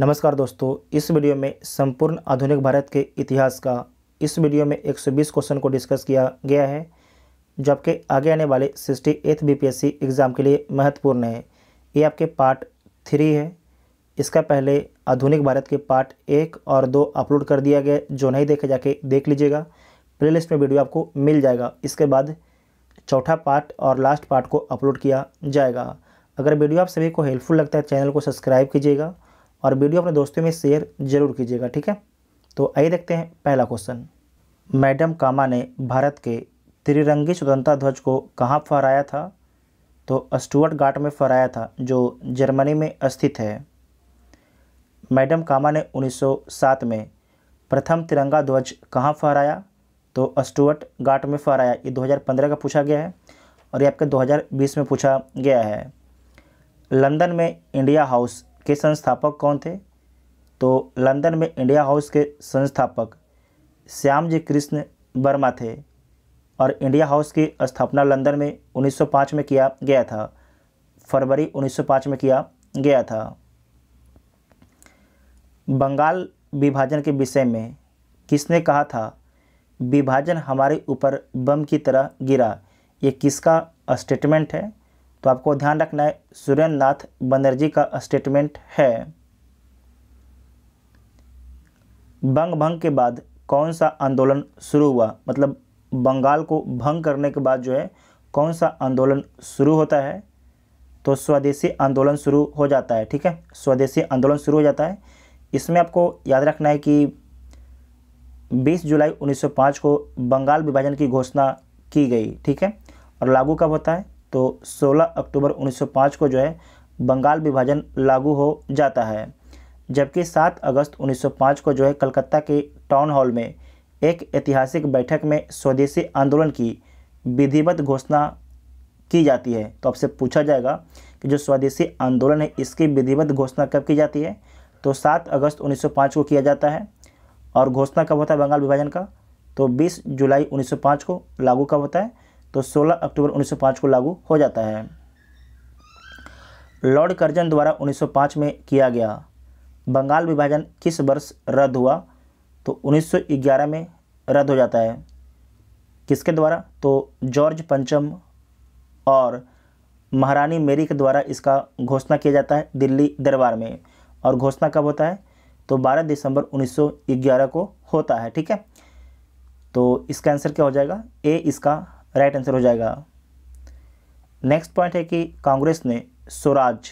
नमस्कार दोस्तों इस वीडियो में संपूर्ण आधुनिक भारत के इतिहास का इस वीडियो में 120 क्वेश्चन को डिस्कस किया गया है जो आपके आगे आने वाले सिक्सटी एथ बी एग्ज़ाम के लिए महत्वपूर्ण है ये आपके पार्ट थ्री है इसका पहले आधुनिक भारत के पार्ट एक और दो अपलोड कर दिया गया जो नहीं देखे जाके देख लीजिएगा प्लेलिस्ट में वीडियो आपको मिल जाएगा इसके बाद चौथा पार्ट और लास्ट पार्ट को अपलोड किया जाएगा अगर वीडियो आप सभी को हेल्पफुल लगता है चैनल को सब्सक्राइब कीजिएगा और वीडियो अपने दोस्तों में शेयर जरूर कीजिएगा ठीक है तो आइए देखते हैं पहला क्वेश्चन मैडम कामा ने भारत के त्रिरंगी स्वतंत्रता ध्वज को कहाँ फहराया था तो स्टुअर्ट गाट में फहराया था जो जर्मनी में स्थित है मैडम कामा ने 1907 में प्रथम तिरंगा ध्वज कहाँ फहराया तो स्टुअर्ट गाट में फहराया ये 2015 का पूछा गया है और ये आपके 2020 में पूछा गया है लंदन में इंडिया हाउस के संस्थापक कौन थे तो लंदन में इंडिया हाउस के संस्थापक श्याम जी कृष्ण वर्मा थे और इंडिया हाउस की स्थापना लंदन में 1905 में किया गया था फरवरी 1905 में किया गया था बंगाल विभाजन के विषय में किसने कहा था विभाजन हमारे ऊपर बम की तरह गिरा ये किसका स्टेटमेंट है तो आपको ध्यान रखना है सुरेंद्र नाथ बनर्जी का स्टेटमेंट है बंग भंग के बाद कौन सा आंदोलन शुरू हुआ मतलब बंगाल को भंग करने के बाद जो है कौन सा आंदोलन शुरू होता है तो स्वदेशी आंदोलन शुरू हो जाता है ठीक है स्वदेशी आंदोलन शुरू हो जाता है इसमें आपको याद रखना है कि 20 जुलाई 1905 को बंगाल विभाजन की घोषणा की गई ठीक है और लागू कब होता है तो 16 अक्टूबर 1905 को जो है बंगाल विभाजन लागू हो जाता है जबकि 7 अगस्त 1905 को जो है कलकत्ता के टाउन हॉल में एक ऐतिहासिक बैठक में स्वदेशी आंदोलन की विधिवत घोषणा की जाती है तो आपसे पूछा जाएगा कि जो स्वदेशी आंदोलन है इसकी विधिवत घोषणा कब की जाती है तो 7 अगस्त 1905 को किया जाता है और घोषणा कब होता है बंगाल विभाजन का तो 20 जुलाई 1905 को लागू कब होता है तो 16 अक्टूबर 1905 को लागू हो जाता है लॉर्ड कर्जन द्वारा 1905 में किया गया बंगाल विभाजन किस वर्ष रद्द हुआ तो 1911 में रद्द हो जाता है किसके द्वारा तो जॉर्ज पंचम और महारानी मेरी के द्वारा इसका घोषणा किया जाता है दिल्ली दरबार में और घोषणा कब होता है तो 12 दिसंबर 1911 को होता है ठीक है तो इसका आंसर क्या हो जाएगा ए इसका राइट आंसर हो जाएगा नेक्स्ट पॉइंट है कि कांग्रेस ने स्वराज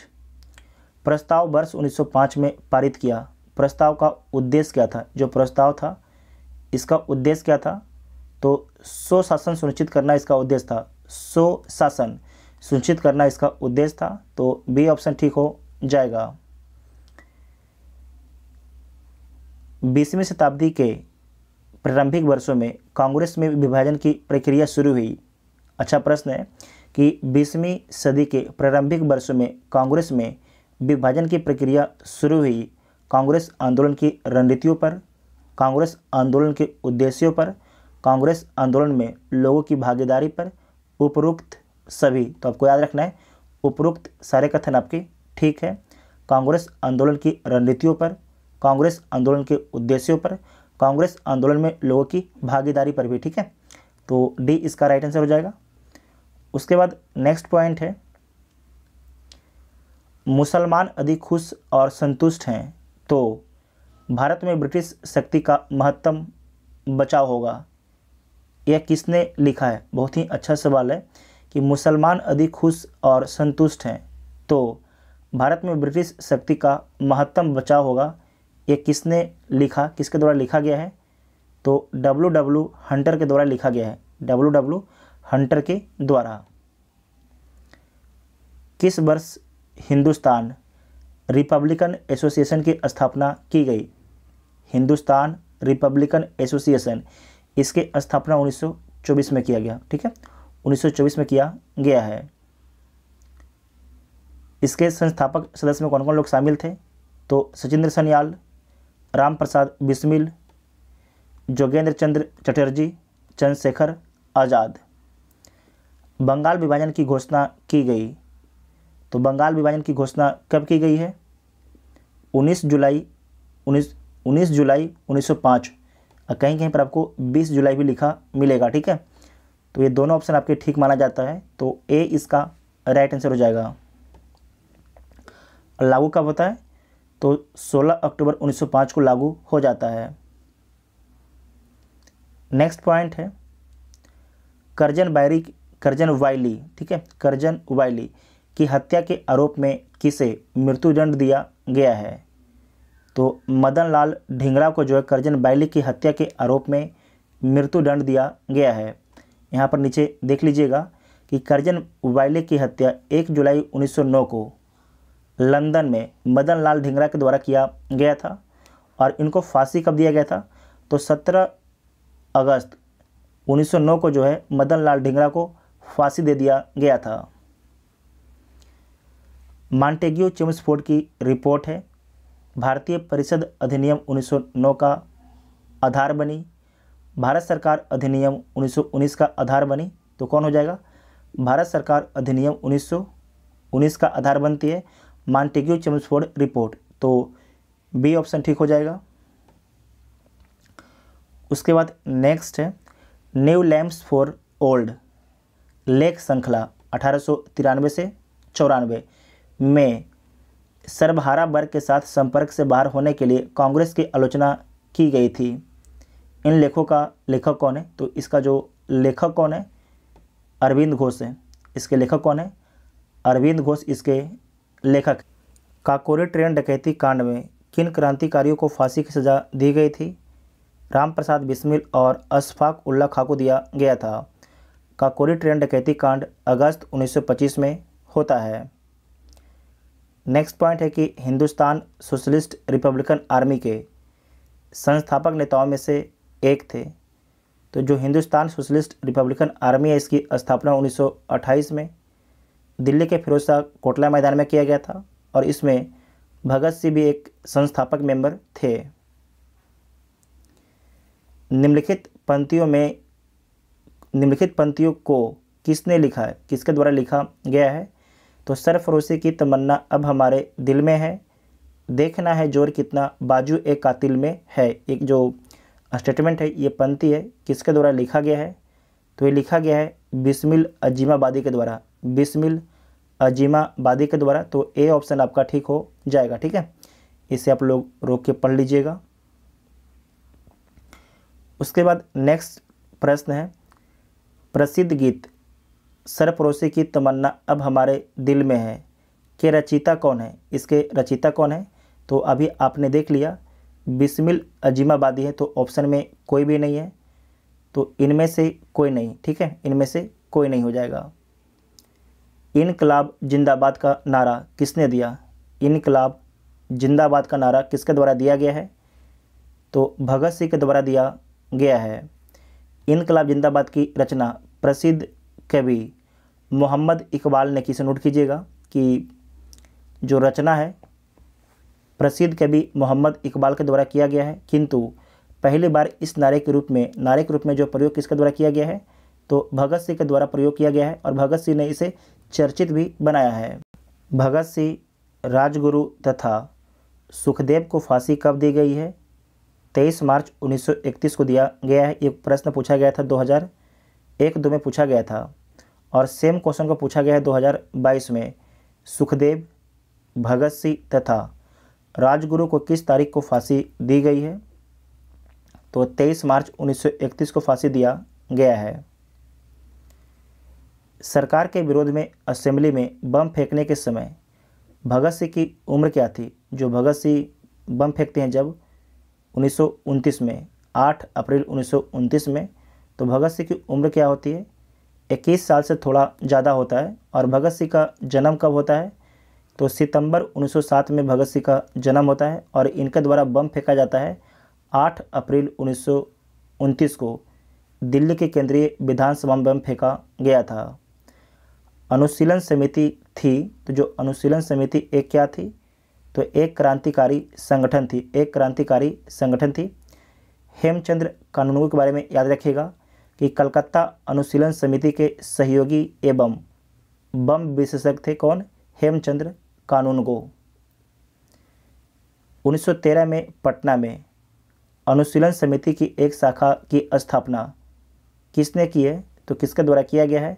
प्रस्ताव वर्ष 1905 में पारित किया प्रस्ताव का उद्देश्य क्या था जो प्रस्ताव था इसका उद्देश्य क्या था तो स्वशासन सुनिश्चित करना इसका उद्देश्य था स्वशासन सुनिश्चित करना इसका उद्देश्य था तो बी ऑप्शन ठीक हो जाएगा बीसवीं शताब्दी के प्रारंभिक वर्षों में कांग्रेस में विभाजन की प्रक्रिया शुरू हुई अच्छा प्रश्न है कि बीसवीं सदी के प्रारंभिक वर्षों में कांग्रेस में विभाजन की प्रक्रिया शुरू हुई कांग्रेस आंदोलन की रणनीतियों पर कांग्रेस आंदोलन के उद्देश्यों पर कांग्रेस आंदोलन में लोगों की भागीदारी पर उपरोक्त सभी तो आपको याद रखना है उपरोक्त सारे कथन आपके ठीक है कांग्रेस आंदोलन की रणनीतियों पर कांग्रेस आंदोलन के उद्देश्यों पर कांग्रेस आंदोलन में लोगों की भागीदारी पर भी ठीक है तो डी इसका राइट आंसर हो जाएगा उसके बाद नेक्स्ट पॉइंट है मुसलमान अधिक खुश और संतुष्ट हैं तो भारत में ब्रिटिश शक्ति का महत्तम बचाव होगा यह किसने लिखा है बहुत ही अच्छा सवाल है कि मुसलमान अधिक खुश और संतुष्ट हैं तो भारत में ब्रिटिश शक्ति का महत्तम बचाव होगा ये किसने लिखा किसके द्वारा लिखा गया है तो डब्लू डब्लू हंटर के द्वारा लिखा गया है डब्लू डब्लू हंटर के द्वारा किस वर्ष हिंदुस्तान रिपब्लिकन एसोसिएशन की स्थापना की गई हिंदुस्तान रिपब्लिकन एसोसिएशन इसके स्थापना 1924 में किया गया ठीक है 1924 में किया गया है इसके संस्थापक सदस्य में कौन कौन लोग शामिल थे तो सचिंद्र सन्याल राम प्रसाद बिस्मिल जोगेंद्र चंद्र चटर्जी चंद्रशेखर आज़ाद बंगाल विभाजन की घोषणा की गई तो बंगाल विभाजन की घोषणा कब की गई है 19 जुलाई 19 19 जुलाई 1905 और कहीं कहीं पर आपको 20 जुलाई भी लिखा मिलेगा ठीक है तो ये दोनों ऑप्शन आपके ठीक माना जाता है तो ए इसका राइट आंसर हो जाएगा लागू कब होता है तो 16 अक्टूबर 1905 को लागू हो जाता है नेक्स्ट पॉइंट है करजन बायरी करजन वाइली ठीक है करजन वाइली की हत्या के आरोप में किसे मृत्युदंड दिया गया है तो मदन लाल ढिंगरा को जो है करजन बाइली की हत्या के आरोप में मृत्युदंड दिया गया है यहाँ पर नीचे देख लीजिएगा कि करजन वाइले की हत्या 1 जुलाई 1909 को लंदन में मदन लाल ढिंगरा के द्वारा किया गया था और इनको फांसी कब दिया गया था तो 17 अगस्त 1909 को जो है मदन लाल ढिंगरा को फांसी दे दिया गया था मांटेग्यू चिम्स की रिपोर्ट है भारतीय परिषद अधिनियम 1909 का आधार बनी भारत सरकार अधिनियम 1919 का आधार बनी तो कौन हो जाएगा भारत सरकार अधिनियम 1919 का आधार बनती है मॉन्टेग्यू चेम्सफोर्ड रिपोर्ट तो बी ऑप्शन ठीक हो जाएगा उसके बाद नेक्स्ट है न्यू लैम्प्स फॉर ओल्ड लेख श्रृंखला अठारह से चौरानवे में सर्वहारा वर्ग के साथ संपर्क से बाहर होने के लिए कांग्रेस की आलोचना की गई थी इन लेखों का लेखक कौन है तो इसका जो लेखक कौन है अरविंद घोष है इसके लेखक कौन है अरविंद घोष इसके लेखक काकोरी ट्रेन डकैती कांड में किन क्रांतिकारियों को फांसी की सज़ा दी गई थी राम प्रसाद बिस्मिल और अशफाक उल्ला खां को दिया गया था काकोरी ट्रेन डकैती कांड अगस्त 1925 में होता है नेक्स्ट पॉइंट है कि हिंदुस्तान सोशलिस्ट रिपब्लिकन आर्मी के संस्थापक नेताओं में से एक थे तो जो हिंदुस्तान सोशलिस्ट रिपब्लिकन आर्मी है इसकी स्थापना 1928 में दिल्ली के फिरोज शाह कोटला मैदान में किया गया था और इसमें भगत सिंह भी एक संस्थापक मेंबर थे निम्नलिखित पंक्तियों में निम्नलिखित पंक्तियों को किसने लिखा है किसके द्वारा लिखा गया है तो सरफरोशी की तमन्ना अब हमारे दिल में है देखना है जोर कितना बाजू एक कातिल में है एक जो स्टेटमेंट है ये पंक्ति है किसके द्वारा लिखा गया है तो ये लिखा गया है बिस्मिल अजीमाबादी के द्वारा बिस्मिल अजीमा बादी के द्वारा तो ए ऑप्शन आपका ठीक हो जाएगा ठीक है इसे आप लोग रोक के पढ़ लीजिएगा उसके बाद नेक्स्ट प्रश्न है प्रसिद्ध गीत सरपरोशी की तमन्ना अब हमारे दिल में है के रचिता कौन है इसके रचिता कौन है तो अभी आपने देख लिया बिस्मिल अजीमाबादी है तो ऑप्शन में कोई भी नहीं है तो इनमें से कोई नहीं ठीक है इनमें से कोई नहीं हो जाएगा इनकलाब जिंदाबाद का नारा किसने दिया इनकलाब जिंदाबाद का नारा किसके द्वारा दिया गया है तो भगत सिंह के द्वारा दिया गया है इनकलाब जिंदाबाद की रचना प्रसिद्ध कवि मोहम्मद इकबाल ने किसे नोट कीजिएगा कि जो रचना है प्रसिद्ध कवि मोहम्मद इकबाल के द्वारा किया गया है किंतु पहली बार इस नारे के रूप में नारे के रूप में जो प्रयोग किसके द्वारा किया गया है तो भगत सिंह के द्वारा प्रयोग किया गया है और भगत सिंह ने इसे चर्चित भी बनाया है भगत सिंह राजगुरु तथा सुखदेव को फांसी कब दी गई है 23 मार्च 1931 को दिया गया है ये प्रश्न पूछा गया था 2001 दो में पूछा गया था और सेम क्वेश्चन को पूछा गया है 2022 में सुखदेव भगत सिंह तथा राजगुरु को किस तारीख को फांसी दी गई है तो 23 मार्च 1931 को फांसी दिया गया है सरकार के विरोध में असेंबली में बम फेंकने के समय भगत सिंह की उम्र क्या थी जो भगत सिंह बम फेंकते हैं जब उन्नीस में 8 अप्रैल उन्नीस में तो भगत सिंह की उम्र क्या होती है इक्कीस साल से थोड़ा ज़्यादा होता है और भगत सिंह का जन्म कब होता है तो सितंबर 1907 में भगत सिंह का जन्म होता है और इनके द्वारा बम फेंका जाता है 8 अप्रैल उन्नीस को दिल्ली के केंद्रीय विधानसभा में बम फेंका गया था अनुशीलन समिति थी तो जो अनुशीलन समिति एक क्या थी तो एक क्रांतिकारी संगठन थी एक क्रांतिकारी संगठन थी हेमचंद्र कानूनगो के बारे में याद रखिएगा कि कलकत्ता अनुशीलन समिति के सहयोगी एवं बम विशेषज्ञ थे कौन हेमचंद्र कानूनगो 1913 में पटना में अनुशीलन समिति की एक शाखा की स्थापना किसने की है तो किसके द्वारा किया गया है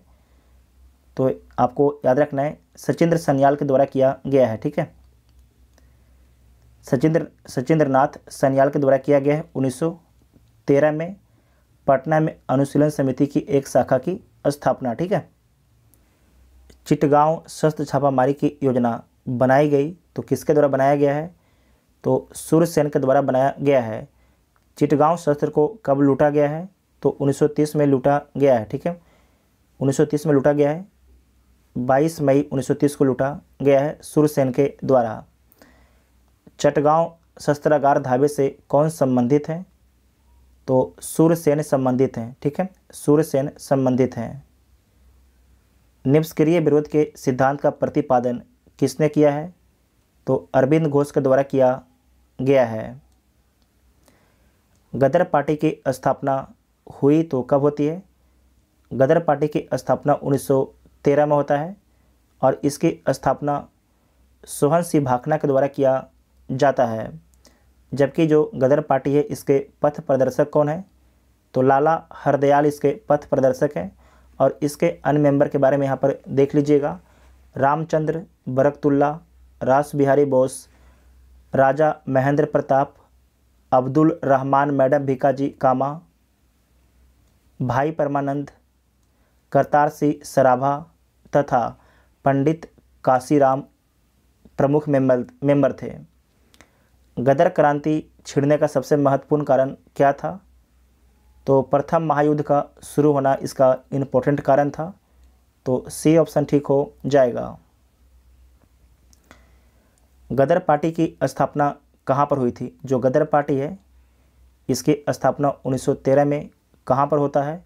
तो आपको याद रखना है सचिंद्र सन्याल के द्वारा किया गया है ठीक है सचिंद्र सचिंद्र नाथ सन्याल के द्वारा किया गया है 1913 में पटना में अनुशीलन समिति की एक शाखा की स्थापना ठीक है चिटगांव शस्त्र छापामारी की योजना बनाई गई तो किसके द्वारा बनाया गया है तो सूर्यसेन के द्वारा बनाया गया है चिटगांव शस्त्र को कब लूटा गया है तो 1930 में लूटा गया है ठीक है 1930 में लूटा गया है 22 मई 1930 को लूटा गया है सूर्यसेन के द्वारा चटगांव शस्त्रागार धाबे से कौन संबंधित है तो सूर्यसेन संबंधित हैं ठीक है सूर्यसेन संबंधित हैं निष्क्रिय विरोध के सिद्धांत का प्रतिपादन किसने किया है तो अरविंद घोष के द्वारा किया गया है गदर पार्टी की स्थापना हुई तो कब होती है गदर पार्टी की स्थापना उन्नीस तेरह में होता है और इसकी स्थापना सोहन सिंह भाखना के द्वारा किया जाता है जबकि जो गदर पार्टी है इसके पथ प्रदर्शक कौन है तो लाला हरदयाल इसके पथ प्रदर्शक हैं और इसके अन्य मेंबर के बारे में यहाँ पर देख लीजिएगा रामचंद्र बरकतुल्ला रास बिहारी बोस राजा महेंद्र प्रताप अब्दुल रहमान मैडम भिकाजी कामा भाई परमानंद करतार सिंह सराभा तथा पंडित काशीराम प्रमुख मेंबर मेंबर थे गदर क्रांति छिड़ने का सबसे महत्वपूर्ण कारण क्या था तो प्रथम महायुद्ध का शुरू होना इसका इम्पोर्टेंट कारण था तो सी ऑप्शन ठीक हो जाएगा गदर पार्टी की स्थापना कहाँ पर हुई थी जो गदर पार्टी है इसकी स्थापना 1913 में कहाँ पर होता है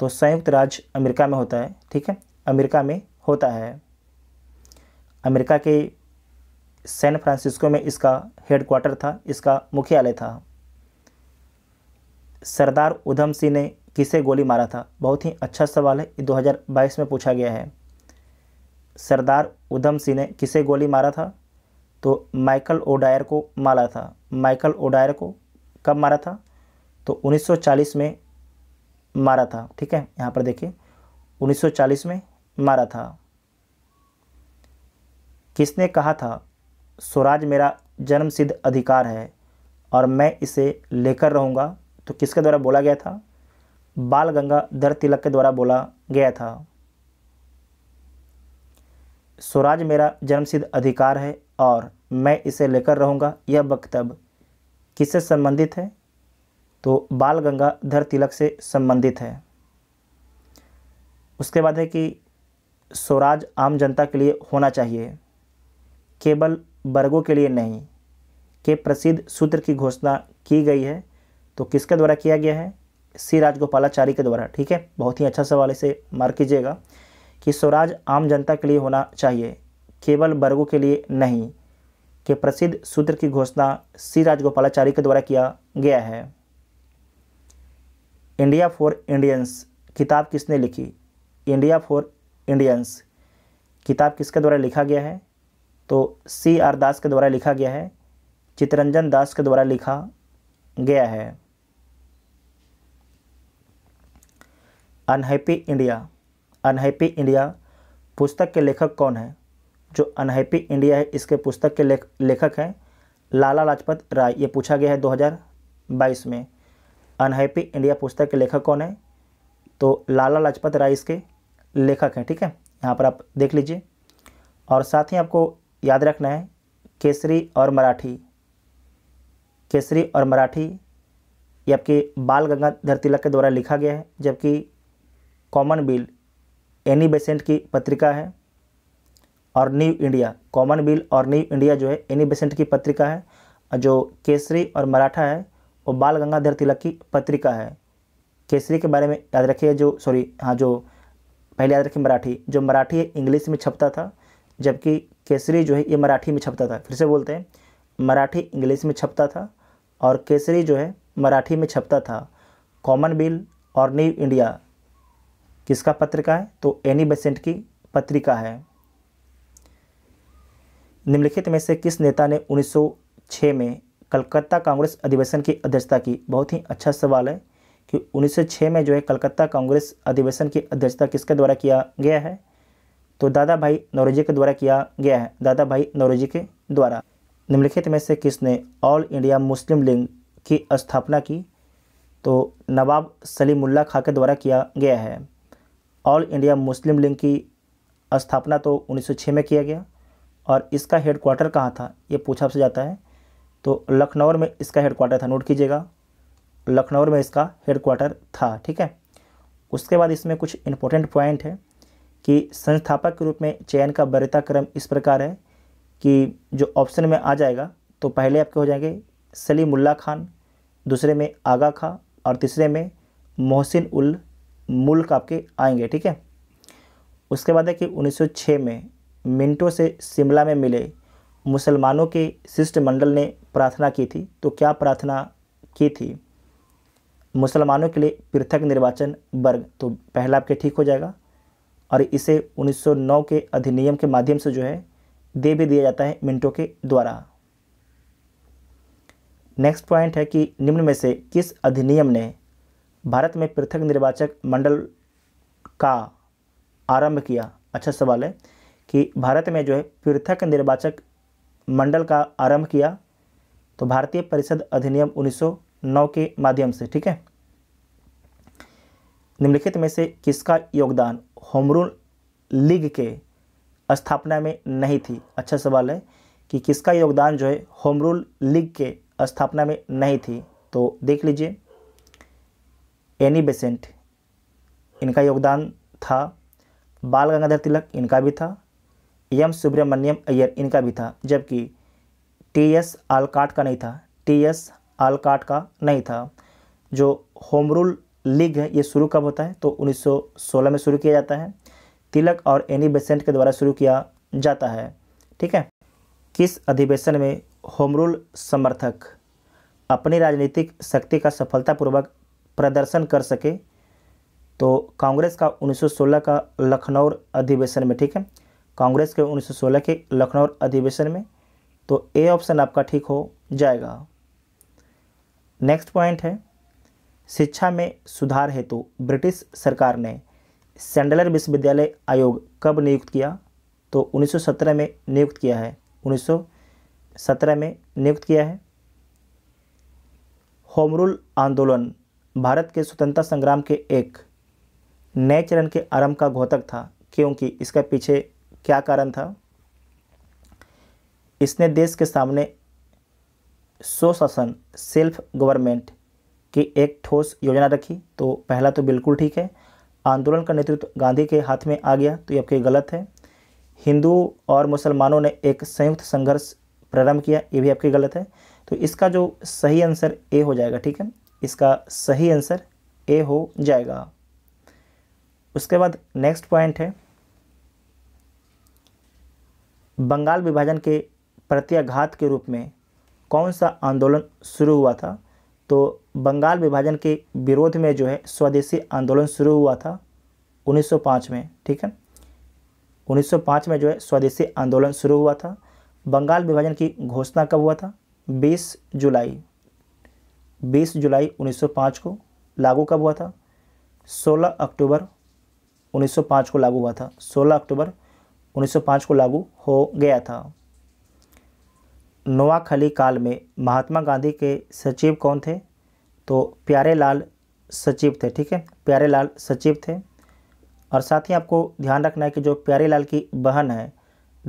तो संयुक्त राज्य अमेरिका में होता है ठीक है अमेरिका में होता है अमेरिका के सैन फ्रांसिस्को में इसका हेडक्वार्टर था इसका मुख्यालय था सरदार उधम सिंह ने किसे गोली मारा था बहुत ही अच्छा सवाल है ये 2022 में पूछा गया है सरदार उधम सिंह ने किसे गोली मारा था तो माइकल ओडायर को मारा था माइकल ओडायर को कब मारा था तो 1940 में मारा था ठीक है यहाँ पर देखिए 1940 में मारा था किसने कहा था स्वराज मेरा जन्मसिद्ध अधिकार है और मैं इसे लेकर रहूँगा तो किसके द्वारा बोला गया था बाल गंगाधर तिलक के द्वारा बोला गया था स्वराज मेरा जन्मसिद्ध अधिकार है और मैं इसे लेकर रहूँगा यह वक्तव्य किससे संबंधित है तो बाल गंगाधर तिलक से संबंधित है उसके बाद है कि स्वराज आम जनता के लिए होना चाहिए केवल वर्गों के लिए नहीं के प्रसिद्ध सूत्र की घोषणा की गई है तो किसके द्वारा किया गया है सी राजगोपालाचारी के द्वारा ठीक है बहुत ही अच्छा सवाल इसे मार कीजिएगा कि स्वराज आम जनता के लिए होना चाहिए केवल वर्गों के लिए नहीं के प्रसिद्ध सूत्र की घोषणा सी राजगोपालाचारी के द्वारा किया गया है इंडिया फॉर इंडियंस किताब किसने लिखी इंडिया फॉर इंडियंस किताब किसके द्वारा लिखा गया है तो सी आर दास के द्वारा लिखा गया है चितरंजन दास के द्वारा लिखा गया है अनहैप्पी इंडिया अनहैप्पी इंडिया पुस्तक के लेखक कौन है जो अनहैप्पी इंडिया है इसके पुस्तक के लेख, लेखक हैं लाला लाजपत राय ये पूछा गया है 2022 में अनहैप्पी इंडिया पुस्तक के लेखक कौन है तो लाला लाजपत राय इसके लेखक हैं ठीक है यहाँ पर आप देख लीजिए और साथ ही आपको याद रखना है केसरी और मराठी केसरी और मराठी ये आपके बाल गंगाधर तिलक के द्वारा लिखा गया है जबकि कॉमन बिल एनी बेसेंट की पत्रिका है और न्यू इंडिया कॉमन बिल और न्यू इंडिया जो है एनी बेसेंट की पत्रिका है जो केसरी और मराठा है वो बाल गंगाधर तिलक की पत्रिका है केसरी के बारे में याद रखिए जो सॉरी हाँ जो पहले याद रखें मराठी जो मराठी है इंग्लिश में छपता था जबकि केसरी जो है ये मराठी में छपता था फिर से बोलते हैं मराठी इंग्लिश में छपता था और केसरी जो है मराठी में छपता था कॉमन बिल और न्यू इंडिया किसका पत्रिका है तो एनी बेसेंट की पत्रिका है निम्नलिखित में से किस नेता ने 1906 में कलकत्ता कांग्रेस अधिवेशन की अध्यक्षता की बहुत ही अच्छा सवाल है कि 1906 में जो है कलकत्ता कांग्रेस अधिवेशन की अध्यक्षता किसके द्वारा किया गया है तो दादा भाई नौरोजी के द्वारा किया गया है दादा भाई नौरोजी के द्वारा निम्नलिखित में से किसने ऑल इंडिया मुस्लिम लीग की स्थापना की तो नवाब सलीमुल्ला खां के द्वारा किया गया है ऑल इंडिया मुस्लिम लीग की स्थापना तो 1906 में किया गया और इसका हेडक्वार्टर कहाँ था ये पूछा आपसे जाता है तो लखनऊ में इसका हेडक्वार्टर था नोट कीजिएगा लखनऊ में इसका हेडक्वार्टर था ठीक है उसके बाद इसमें कुछ इम्पोर्टेंट पॉइंट है कि संस्थापक के रूप में चयन का वरिता क्रम इस प्रकार है कि जो ऑप्शन में आ जाएगा तो पहले आपके हो जाएंगे सलीमुल्ला खान दूसरे में आगा खां और तीसरे में मोहसिन उल मुल्क आपके आएंगे ठीक है उसके बाद है कि 1906 में मिंटो से शिमला में मिले मुसलमानों के शिष्टमंडल ने प्रार्थना की थी तो क्या प्रार्थना की थी मुसलमानों के लिए पृथक निर्वाचन वर्ग तो पहला आपके ठीक हो जाएगा और इसे 1909 के अधिनियम के माध्यम से जो है दे भी दिया जाता है मिनटों के द्वारा नेक्स्ट पॉइंट है कि निम्न में से किस अधिनियम ने भारत में पृथक निर्वाचक मंडल का आरंभ किया अच्छा सवाल है कि भारत में जो है पृथक निर्वाचक मंडल का आरंभ किया तो भारतीय परिषद अधिनियम उन्नीस नौ के माध्यम से ठीक है निम्नलिखित में से किसका योगदान होमरूल लीग के स्थापना में नहीं थी अच्छा सवाल है कि किसका योगदान जो है होमरूल लीग के स्थापना में नहीं थी तो देख लीजिए एनी बेसेंट इनका योगदान था बाल गंगाधर तिलक इनका भी था एम सुब्रमण्यम अय्यर इनका भी था जबकि टी एस आलकाट का नहीं था टी एस आलकाट का नहीं था जो होम रूल लीग है ये शुरू कब होता है तो 1916 में शुरू किया जाता है तिलक और एनी बेसेंट के द्वारा शुरू किया जाता है ठीक है किस अधिवेशन में होम रूल समर्थक अपनी राजनीतिक शक्ति का सफलतापूर्वक प्रदर्शन कर सके तो कांग्रेस का 1916 का लखनऊ अधिवेशन में ठीक है कांग्रेस के 1916 के लखनऊ अधिवेशन में तो ए ऑप्शन आपका ठीक हो जाएगा नेक्स्ट पॉइंट है शिक्षा में सुधार हेतु ब्रिटिश सरकार ने सेंडलर विश्वविद्यालय आयोग कब नियुक्त किया तो 1917 में नियुक्त किया है 1917 में नियुक्त किया है होमरुल आंदोलन भारत के स्वतंत्रता संग्राम के एक नए चरण के आरंभ का घोतक था क्योंकि इसका पीछे क्या कारण था इसने देश के सामने स्वशासन सेल्फ गवर्नमेंट की एक ठोस योजना रखी तो पहला तो बिल्कुल ठीक है आंदोलन का नेतृत्व गांधी के हाथ में आ गया तो ये आपके गलत है हिंदू और मुसलमानों ने एक संयुक्त संघर्ष प्रारंभ किया ये भी आपके गलत है तो इसका जो सही आंसर ए हो जाएगा ठीक है इसका सही आंसर ए हो जाएगा उसके बाद नेक्स्ट पॉइंट है बंगाल विभाजन के प्रत्याघात के रूप में कौन सा आंदोलन शुरू हुआ था तो बंगाल विभाजन के विरोध में जो है स्वदेशी आंदोलन शुरू हुआ था 1905 में ठीक है 1905 में जो है स्वदेशी आंदोलन शुरू हुआ था बंगाल विभाजन की घोषणा कब हुआ था 20 जुलाई 20 जुलाई 1905 को लागू कब हुआ था 16 अक्टूबर 1905 को लागू हुआ था 16 अक्टूबर 1905 को लागू हो गया था नोआखली काल में महात्मा गांधी के सचिव कौन थे तो प्यारे लाल सचिव थे ठीक है प्यारे लाल सचिव थे और साथ ही आपको ध्यान रखना है कि जो प्यारे लाल की बहन है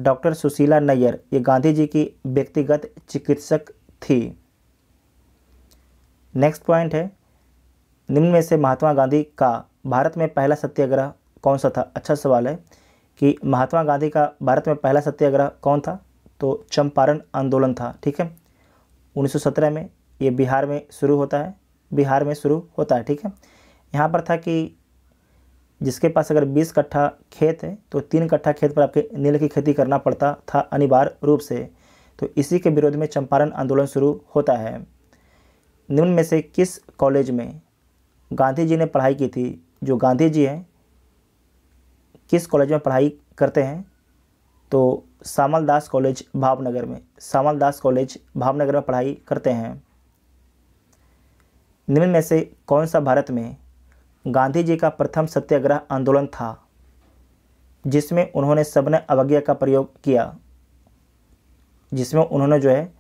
डॉक्टर सुशीला नैयर ये गांधी जी की व्यक्तिगत चिकित्सक थी नेक्स्ट पॉइंट है निम्न में से महात्मा गांधी का भारत में पहला सत्याग्रह कौन सा था अच्छा सवाल है कि महात्मा गांधी का भारत में पहला सत्याग्रह कौन था तो चंपारण आंदोलन था ठीक है 1917 में ये बिहार में शुरू होता है बिहार में शुरू होता है ठीक है यहाँ पर था कि जिसके पास अगर 20 कट्ठा खेत है तो तीन कट्ठा खेत पर आपके नील की खेती करना पड़ता था अनिवार्य रूप से तो इसी के विरोध में चंपारण आंदोलन शुरू होता है निम्न में से किस कॉलेज में गांधी जी ने पढ़ाई की थी जो गांधी जी हैं किस कॉलेज में पढ़ाई करते हैं तो सामल दास कॉलेज भावनगर में सामल दास कॉलेज भावनगर में पढ़ाई करते हैं निम्न में से कौन सा भारत में गांधी जी का प्रथम सत्याग्रह आंदोलन था जिसमें उन्होंने सबने अवज्ञा का प्रयोग किया जिसमें उन्होंने जो है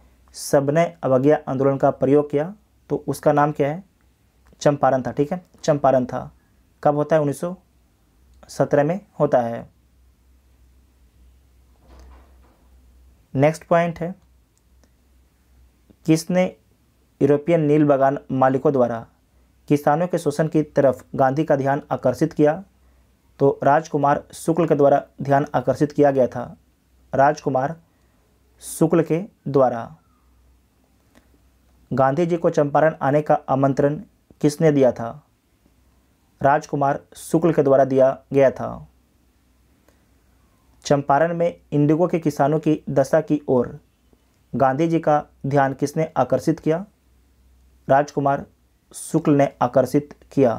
सबने अवज्ञा आंदोलन का प्रयोग किया तो उसका नाम क्या है चंपारण था ठीक है चंपारण था कब होता है 1917 में होता है नेक्स्ट पॉइंट है किसने यूरोपियन नील बागान मालिकों द्वारा किसानों के शोषण की तरफ गांधी का ध्यान आकर्षित किया तो राजकुमार शुक्ल के द्वारा ध्यान आकर्षित किया गया था राजकुमार शुक्ल के द्वारा गांधी जी को चंपारण आने का आमंत्रण किसने दिया था राजकुमार शुक्ल के द्वारा दिया गया था चंपारण में इंडिगो के किसानों की दशा की ओर गांधी जी का ध्यान किसने आकर्षित किया राजकुमार शुक्ल ने आकर्षित किया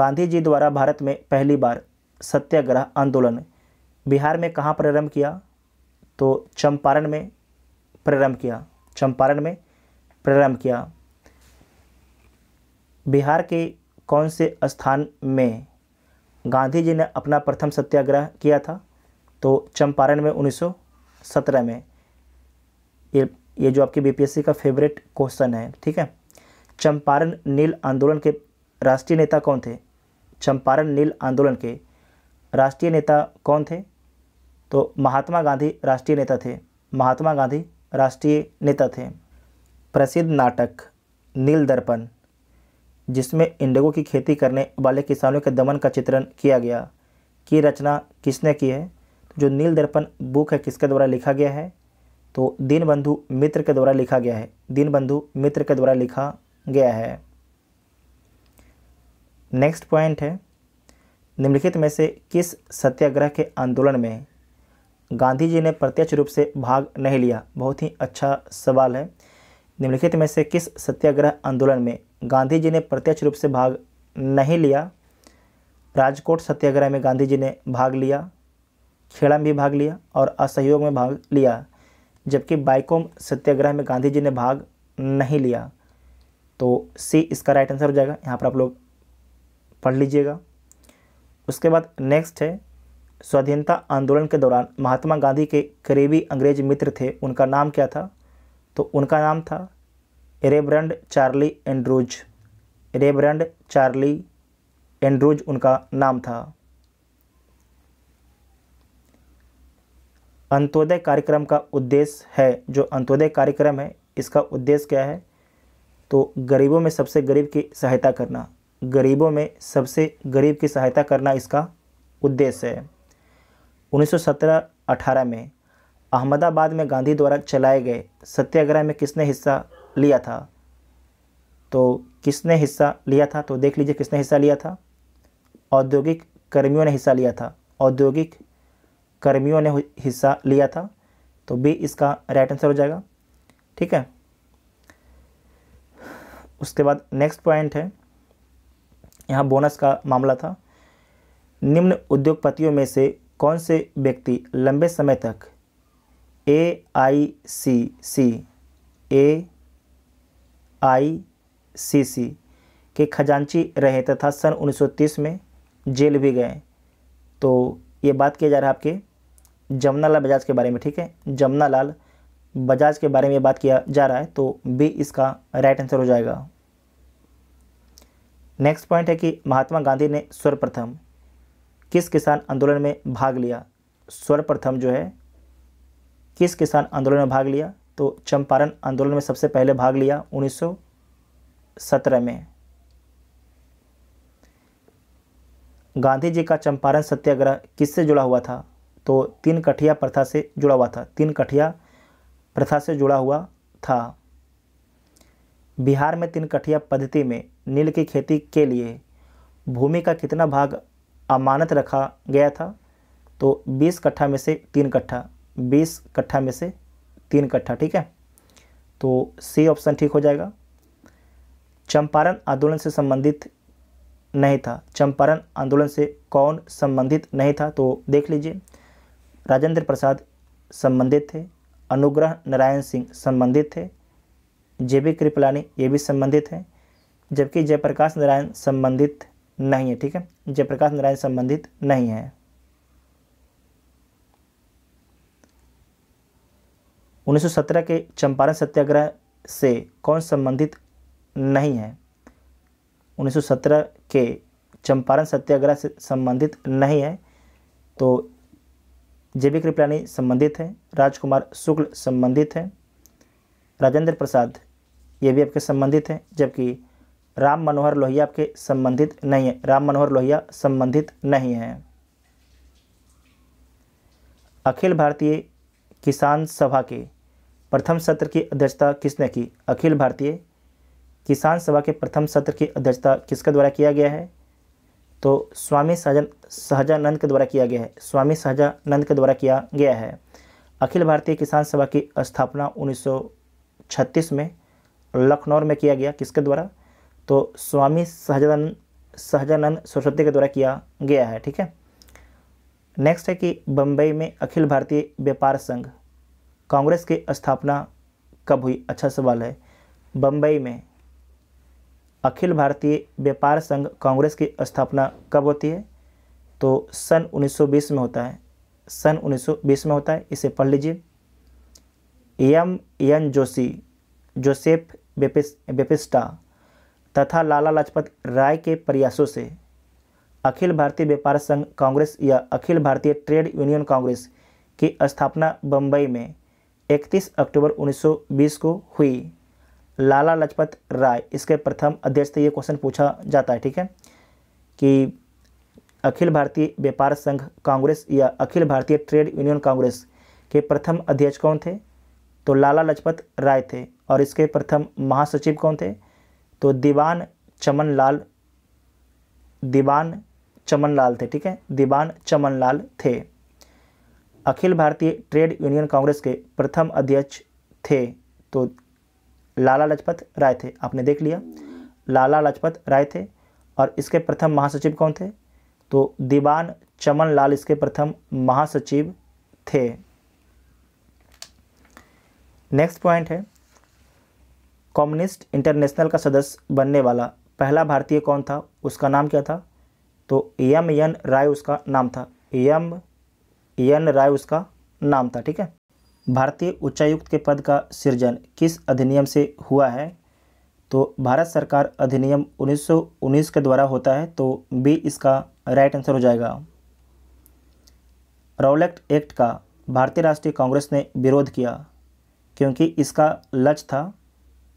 गांधी जी द्वारा भारत में पहली बार सत्याग्रह आंदोलन बिहार में कहाँ प्रारंभ किया तो चंपारण में प्रारंभ किया चंपारण में प्रारंभ किया बिहार के कौन से स्थान में गांधी जी ने अपना प्रथम सत्याग्रह किया था तो चंपारण में 1917 में ये ये जो आपकी बीपीएससी का फेवरेट क्वेश्चन है ठीक है चंपारण नील आंदोलन के राष्ट्रीय नेता कौन थे चंपारण नील आंदोलन के राष्ट्रीय नेता कौन थे तो महात्मा गांधी राष्ट्रीय नेता थे महात्मा गांधी राष्ट्रीय नेता थे प्रसिद्ध नाटक नील दर्पण जिसमें इंडिगो की खेती करने वाले किसानों के दमन का चित्रण किया गया की रचना किसने की है जो नील दर्पण बुक है किसके द्वारा लिखा गया है तो दीनबंधु मित्र के द्वारा लिखा गया है दीनबंधु मित्र के द्वारा लिखा गया है नेक्स्ट पॉइंट है निम्नलिखित में से किस सत्याग्रह के आंदोलन में गांधी जी ने प्रत्यक्ष रूप से भाग नहीं लिया बहुत ही अच्छा सवाल है निम्नलिखित में से किस सत्याग्रह आंदोलन में गांधी जी ने प्रत्यक्ष रूप से भाग नहीं लिया राजकोट सत्याग्रह में गांधी जी ने भाग लिया खेड़ा में भी भाग लिया और असहयोग में भाग लिया जबकि बाइकोम सत्याग्रह में गांधी जी ने भाग नहीं लिया तो सी इसका राइट आंसर हो जाएगा यहाँ पर आप लोग पढ़ लीजिएगा उसके बाद नेक्स्ट है स्वाधीनता आंदोलन के दौरान महात्मा गांधी के करीबी अंग्रेज मित्र थे उनका नाम क्या था तो उनका नाम था Reverend Charlie Andrews Reverend Charlie Andrews उनका नाम था अंत्योदय कार्यक्रम का उद्देश्य है जो अंत्योदय कार्यक्रम है इसका उद्देश्य क्या है तो गरीबों में सबसे गरीब की सहायता करना गरीबों में सबसे गरीब की सहायता करना इसका उद्देश्य है 1917-18 में अहमदाबाद में गांधी द्वारा चलाए गए सत्याग्रह में किसने हिस्सा लिया था तो किसने हिस्सा लिया था तो देख लीजिए किसने हिस्सा लिया था औद्योगिक कर्मियों ने हिस्सा लिया था औद्योगिक कर्मियों ने हिस्सा लिया था तो बी इसका राइट आंसर हो जाएगा ठीक है उसके बाद नेक्स्ट पॉइंट है यहाँ बोनस का मामला था निम्न उद्योगपतियों में से कौन से व्यक्ति लंबे समय तक ए आई सी सी ए आई सी सी के खजांची रहे तथा सन 1930 में जेल भी गए तो ये बात किया जा रहा है आपके जमुनालाल बजाज के बारे में ठीक है जमुनालाल बजाज के बारे में बात किया जा रहा है तो बी इसका राइट आंसर हो जाएगा नेक्स्ट पॉइंट है कि महात्मा गांधी ने सर्वप्रथम किस किसान आंदोलन में भाग लिया सर्वप्रथम जो है किस किसान आंदोलन में भाग लिया तो चंपारण आंदोलन में सबसे पहले भाग लिया 1917 में गांधी जी का चंपारण सत्याग्रह किससे जुड़ा हुआ था तो तीन कठिया प्रथा से जुड़ा हुआ था तीन कठिया प्रथा से जुड़ा हुआ था बिहार में तीन कठिया पद्धति में नील की खेती के लिए भूमि का कितना भाग अमानत रखा गया था तो 20 कट्ठा में से तीन कट्ठा बीस कट्ठा में से तीन कट्ठा ठीक है तो सी ऑप्शन ठीक हो जाएगा चंपारण आंदोलन से संबंधित नहीं था चंपारण आंदोलन से कौन संबंधित नहीं था तो देख लीजिए राजेंद्र प्रसाद संबंधित थे अनुग्रह नारायण सिंह संबंधित थे जे बी कृपलानी ये भी संबंधित हैं जबकि जयप्रकाश नारायण संबंधित नहीं है ठीक है जयप्रकाश नारायण संबंधित नहीं है 1917 के चंपारण सत्याग्रह से कौन संबंधित नहीं है 1917 के चंपारण सत्याग्रह से संबंधित नहीं है तो जेबी कृपलानी संबंधित है राजकुमार शुक्ल संबंधित है राजेंद्र प्रसाद ये भी आपके संबंधित हैं जबकि राम मनोहर लोहिया आपके संबंधित नहीं है राम मनोहर लोहिया संबंधित नहीं है अखिल भारतीय किसान सभा के प्रथम सत्र की अध्यक्षता किसने की अखिल भारतीय किसान सभा के प्रथम सत्र की अध्यक्षता किसके द्वारा किया गया है तो स्वामी सहजन सहजानंद के द्वारा किया गया है स्वामी सहजानंद के द्वारा किया गया है अखिल भारतीय किसान सभा की स्थापना 1936 में लखनऊ में किया गया किसके द्वारा तो स्वामी सहजानंद सहजानंद सरस्वती के द्वारा किया गया है ठीक है नेक्स्ट है कि बम्बई में अखिल भारतीय व्यापार संघ कांग्रेस की स्थापना कब हुई अच्छा सवाल है बम्बई में अखिल भारतीय व्यापार संघ कांग्रेस की स्थापना कब होती है तो सन 1920 में होता है सन 1920 में होता है इसे पढ़ लीजिए एम एन जोशी जोसेफ बेपिस बेपिस्टा तथा लाला लाजपत राय के प्रयासों से अखिल भारतीय व्यापार संघ कांग्रेस या अखिल भारतीय ट्रेड यूनियन कांग्रेस की स्थापना बम्बई में 31 अक्टूबर 1920 को हुई लाला लाजपत राय इसके प्रथम अध्यक्ष थे ये क्वेश्चन पूछा जाता है ठीक है कि अखिल भारतीय व्यापार संघ कांग्रेस या अखिल भारतीय ट्रेड यूनियन कांग्रेस के प्रथम अध्यक्ष कौन थे तो लाला लाजपत राय थे और इसके प्रथम महासचिव कौन थे तो दीवान चमन लाल दीवान चमन लाल थे ठीक है दीवान चमन लाल थे अखिल भारतीय ट्रेड यूनियन कांग्रेस के प्रथम अध्यक्ष थे तो लाला लाजपत राय थे आपने देख लिया लाला लाजपत राय थे और इसके प्रथम महासचिव कौन थे तो दीवान चमन लाल इसके प्रथम महासचिव थे नेक्स्ट पॉइंट है कम्युनिस्ट इंटरनेशनल का सदस्य बनने वाला पहला भारतीय कौन था उसका नाम क्या था तो एम एन राय उसका नाम था एम एन राय उसका नाम था ठीक है भारतीय उच्चायुक्त के पद का सृजन किस अधिनियम से हुआ है तो भारत सरकार अधिनियम 1919 के द्वारा होता है तो बी इसका राइट आंसर हो जाएगा रौलेक्ट एक्ट का भारतीय राष्ट्रीय कांग्रेस ने विरोध किया क्योंकि इसका लक्ष्य था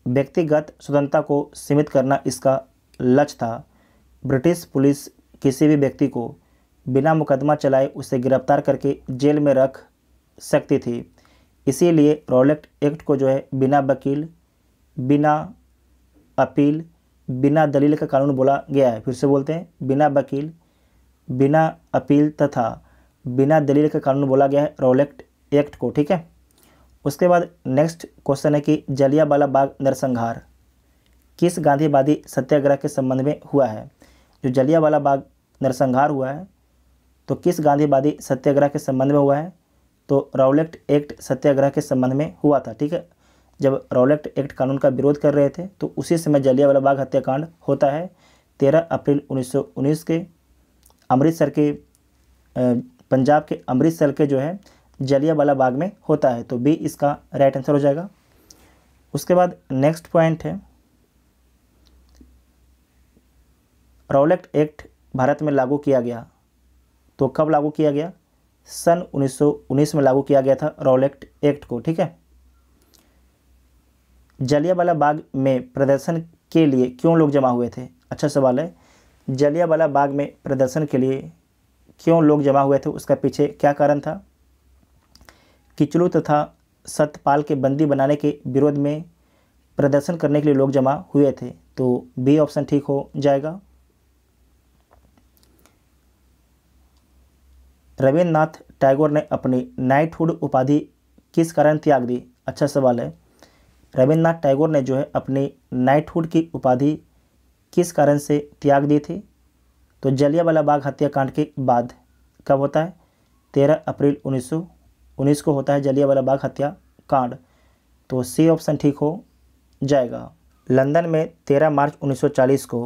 व्यक्तिगत स्वतंत्रता को सीमित करना इसका लक्ष्य था ब्रिटिश पुलिस किसी भी व्यक्ति को बिना मुकदमा चलाए उसे गिरफ्तार करके जेल में रख सकती थी इसीलिए रोलेक्ट एक्ट को जो है बिना वकील बिना अपील बिना दलील का कानून बोला गया है फिर से बोलते हैं बिना वकील बिना अपील तथा बिना दलील का कानून बोला गया है रोलेक्ट एक्ट को ठीक है उसके बाद नेक्स्ट क्वेश्चन है कि जलियावाला बाग नरसंहार किस गांधीवादी सत्याग्रह के संबंध में हुआ है जो जलियावाला बाग नरसंहार हुआ है तो किस गांधीवादी सत्याग्रह के संबंध में हुआ है तो रॉलेक्ट एक्ट सत्याग्रह के संबंध में हुआ था ठीक है जब रॉलेक्ट एक्ट कानून का विरोध कर रहे थे तो उसी समय जलियावाला बाग हत्याकांड होता है तेरह अप्रैल उन्नीस के अमृतसर के पंजाब के अमृतसर के जो है जलियावाला बाग में होता है तो बी इसका राइट आंसर हो जाएगा उसके बाद नेक्स्ट पॉइंट है रॉलेक्ट एक्ट भारत में लागू किया गया तो कब लागू किया गया सन 1919 में लागू किया गया था रॉलेक्ट एक्ट को ठीक है जलियावाला बाग में प्रदर्शन के लिए क्यों लोग जमा हुए थे अच्छा सवाल है जलियावाला बाग में प्रदर्शन के लिए क्यों लोग जमा हुए थे उसका पीछे क्या कारण था किचलू तथा सतपाल के बंदी बनाने के विरोध में प्रदर्शन करने के लिए लोग जमा हुए थे तो बी ऑप्शन ठीक हो जाएगा रविन्द्रनाथ टैगोर ने अपनी नाइटहुड उपाधि किस कारण त्याग दी अच्छा सवाल है रविन्द्रनाथ टैगोर ने जो है अपनी नाइटहुड की उपाधि किस कारण से त्याग दी थी तो जलियावाला बाग हत्याकांड के बाद कब होता है तेरह अप्रैल उन्नीस उन्नीस को होता है जलियावाला बाग हत्याकांड तो सी ऑप्शन ठीक हो जाएगा लंदन में 13 मार्च 1940 को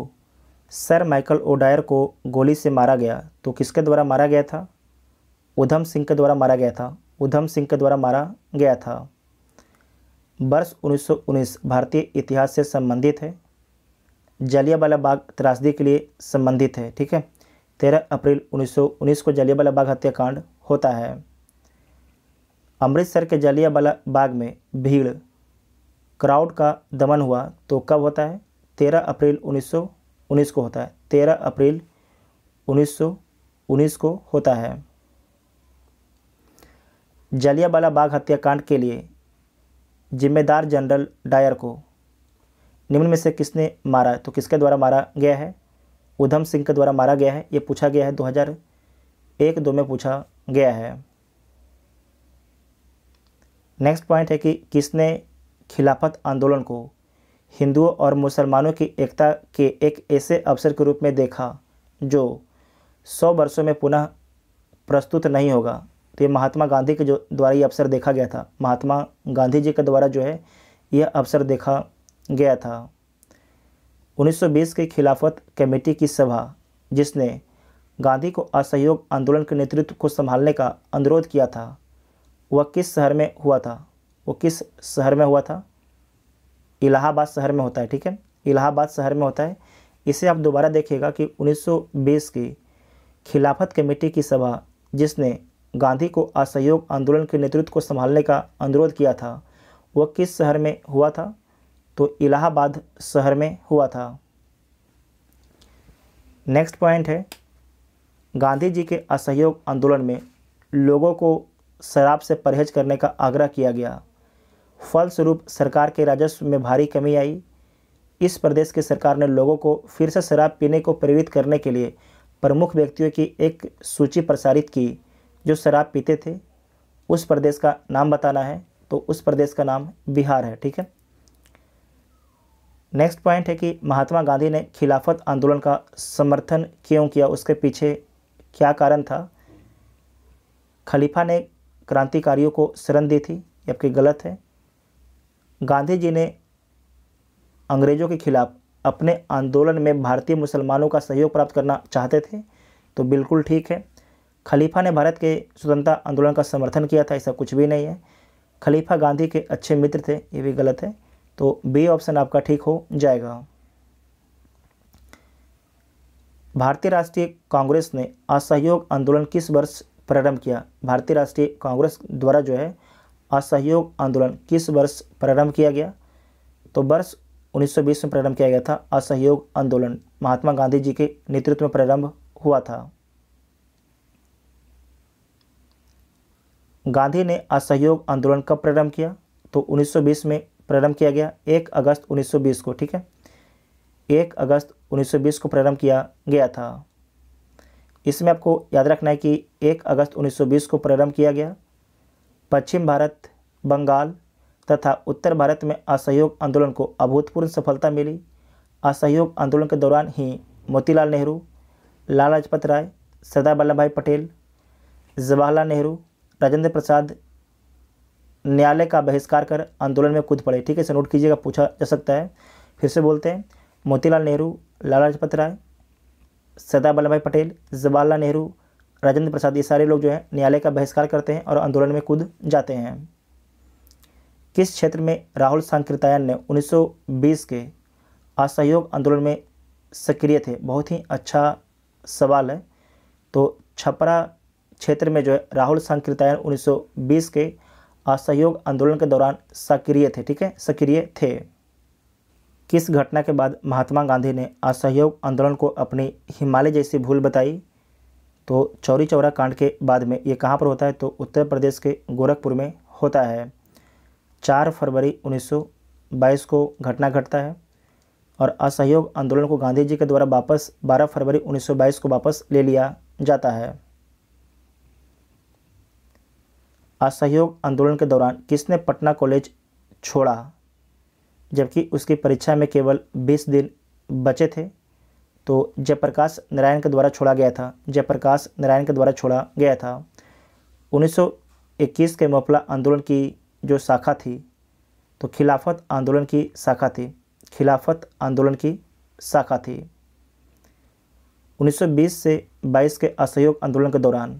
सर माइकल ओडायर को गोली से मारा गया तो किसके द्वारा मारा गया था उधम सिंह के द्वारा मारा गया था उधम सिंह के द्वारा मारा गया था वर्ष 1919 भारतीय इतिहास से संबंधित है जलियावाला बाग त्रासदी के लिए संबंधित है ठीक है तेरह अप्रैल 1919 को जलियावाला बाग हत्याकांड होता है अमृतसर के जलियावाला बाग में भीड़ क्राउड का दमन हुआ तो कब होता है तेरह अप्रैल 1919 को होता है तेरह अप्रैल 1919 को होता है जलियावाला बाग हत्याकांड के लिए जिम्मेदार जनरल डायर को निम्न में से किसने मारा तो किसके द्वारा मारा गया है उधम सिंह के द्वारा मारा गया है ये पूछा गया है 2001 दो में पूछा गया है नेक्स्ट पॉइंट है कि किसने खिलाफत आंदोलन को हिंदुओं और मुसलमानों की एकता के एक ऐसे अवसर के रूप में देखा जो सौ वर्षों में पुनः प्रस्तुत नहीं होगा तो ये महात्मा गांधी के जो द्वारा ये अवसर देखा गया था महात्मा गांधी जी के द्वारा जो है यह अवसर देखा गया था 1920 की खिलाफत कमेटी की सभा जिसने गांधी को असहयोग आंदोलन के नेतृत्व को संभालने का अनुरोध किया था वह किस शहर में हुआ था वो किस शहर में हुआ था इलाहाबाद शहर में होता है ठीक है इलाहाबाद शहर में होता है इसे आप दोबारा देखिएगा कि 1920 की खिलाफत कमेटी की सभा जिसने गांधी को असहयोग आंदोलन के नेतृत्व को संभालने का अनुरोध किया था वह किस शहर में हुआ था तो इलाहाबाद शहर में हुआ था नेक्स्ट पॉइंट है गांधी जी के असहयोग आंदोलन में लोगों को शराब से परहेज करने का आग्रह किया गया फलस्वरूप सरकार के राजस्व में भारी कमी आई इस प्रदेश की सरकार ने लोगों को फिर से शराब पीने को प्रेरित करने के लिए प्रमुख व्यक्तियों की एक सूची प्रसारित की जो शराब पीते थे उस प्रदेश का नाम बताना है तो उस प्रदेश का नाम बिहार है ठीक है नेक्स्ट पॉइंट है कि महात्मा गांधी ने खिलाफत आंदोलन का समर्थन क्यों किया उसके पीछे क्या कारण था खलीफा ने क्रांतिकारियों को शरण दी थी जबकि गलत है गांधी जी ने अंग्रेज़ों के खिलाफ अपने आंदोलन में भारतीय मुसलमानों का सहयोग प्राप्त करना चाहते थे तो बिल्कुल ठीक है खलीफा ने भारत के स्वतंत्रता आंदोलन का समर्थन किया था ऐसा कुछ भी नहीं है खलीफा गांधी के अच्छे मित्र थे ये भी गलत है तो बी ऑप्शन आपका ठीक हो जाएगा भारतीय राष्ट्रीय कांग्रेस ने असहयोग आंदोलन किस वर्ष प्रारंभ किया भारतीय राष्ट्रीय कांग्रेस द्वारा जो है असहयोग आंदोलन किस वर्ष प्रारंभ किया गया तो वर्ष 1920 में प्रारंभ किया गया था असहयोग आंदोलन महात्मा गांधी जी के नेतृत्व में प्रारंभ हुआ था गांधी ने असहयोग आंदोलन कब प्रारंभ किया तो 1920 में प्रारंभ किया गया 1 अगस्त 1920 को ठीक है 1 अगस्त 1920 को प्रारंभ किया गया था इसमें आपको याद रखना है कि 1 अगस्त 1920 को प्रारंभ किया गया पश्चिम भारत बंगाल तथा उत्तर भारत में असहयोग आंदोलन को अभूतपूर्व सफलता मिली असहयोग आंदोलन के दौरान ही मोतीलाल नेहरू लाल लाजपत राय सरदार वल्लभ भाई पटेल जवाहरलाल नेहरू राजेंद्र प्रसाद न्यायालय का बहिष्कार कर आंदोलन में कूद पड़े ठीक है सर नोट कीजिएगा पूछा जा सकता है फिर से बोलते हैं मोतीलाल नेहरू लाला लाजपत राय सरदार वल्लभ भाई पटेल जवाहरलाल नेहरू राजेंद्र प्रसाद ये सारे लोग जो है न्यायालय का बहिष्कार करते हैं और आंदोलन में कूद जाते हैं किस क्षेत्र में राहुल सांकृतायन ने 1920 के असहयोग आंदोलन में सक्रिय थे बहुत ही अच्छा सवाल है तो छपरा क्षेत्र में जो है राहुल संकीर्तायन 1920 के असहयोग आंदोलन के दौरान सक्रिय थे ठीक है सक्रिय थे किस घटना के बाद महात्मा गांधी ने असहयोग आंदोलन को अपनी हिमालय जैसी भूल बताई तो चौरी चौरा कांड के बाद में ये कहाँ पर होता है तो उत्तर प्रदेश के गोरखपुर में होता है चार फरवरी 1922 को घटना घटता है और असहयोग आंदोलन को गांधी जी के द्वारा वापस 12 फरवरी 1922 को वापस ले लिया जाता है असहयोग आंदोलन के दौरान किसने पटना कॉलेज छोड़ा जबकि उसकी परीक्षा में केवल 20 दिन बचे थे तो जयप्रकाश नारायण के द्वारा छोड़ा गया था जयप्रकाश नारायण के द्वारा छोड़ा गया था 1921 के मोपला आंदोलन की जो शाखा थी तो खिलाफत आंदोलन की शाखा थी खिलाफत आंदोलन की शाखा थी 1920 से 22 के असहयोग आंदोलन के दौरान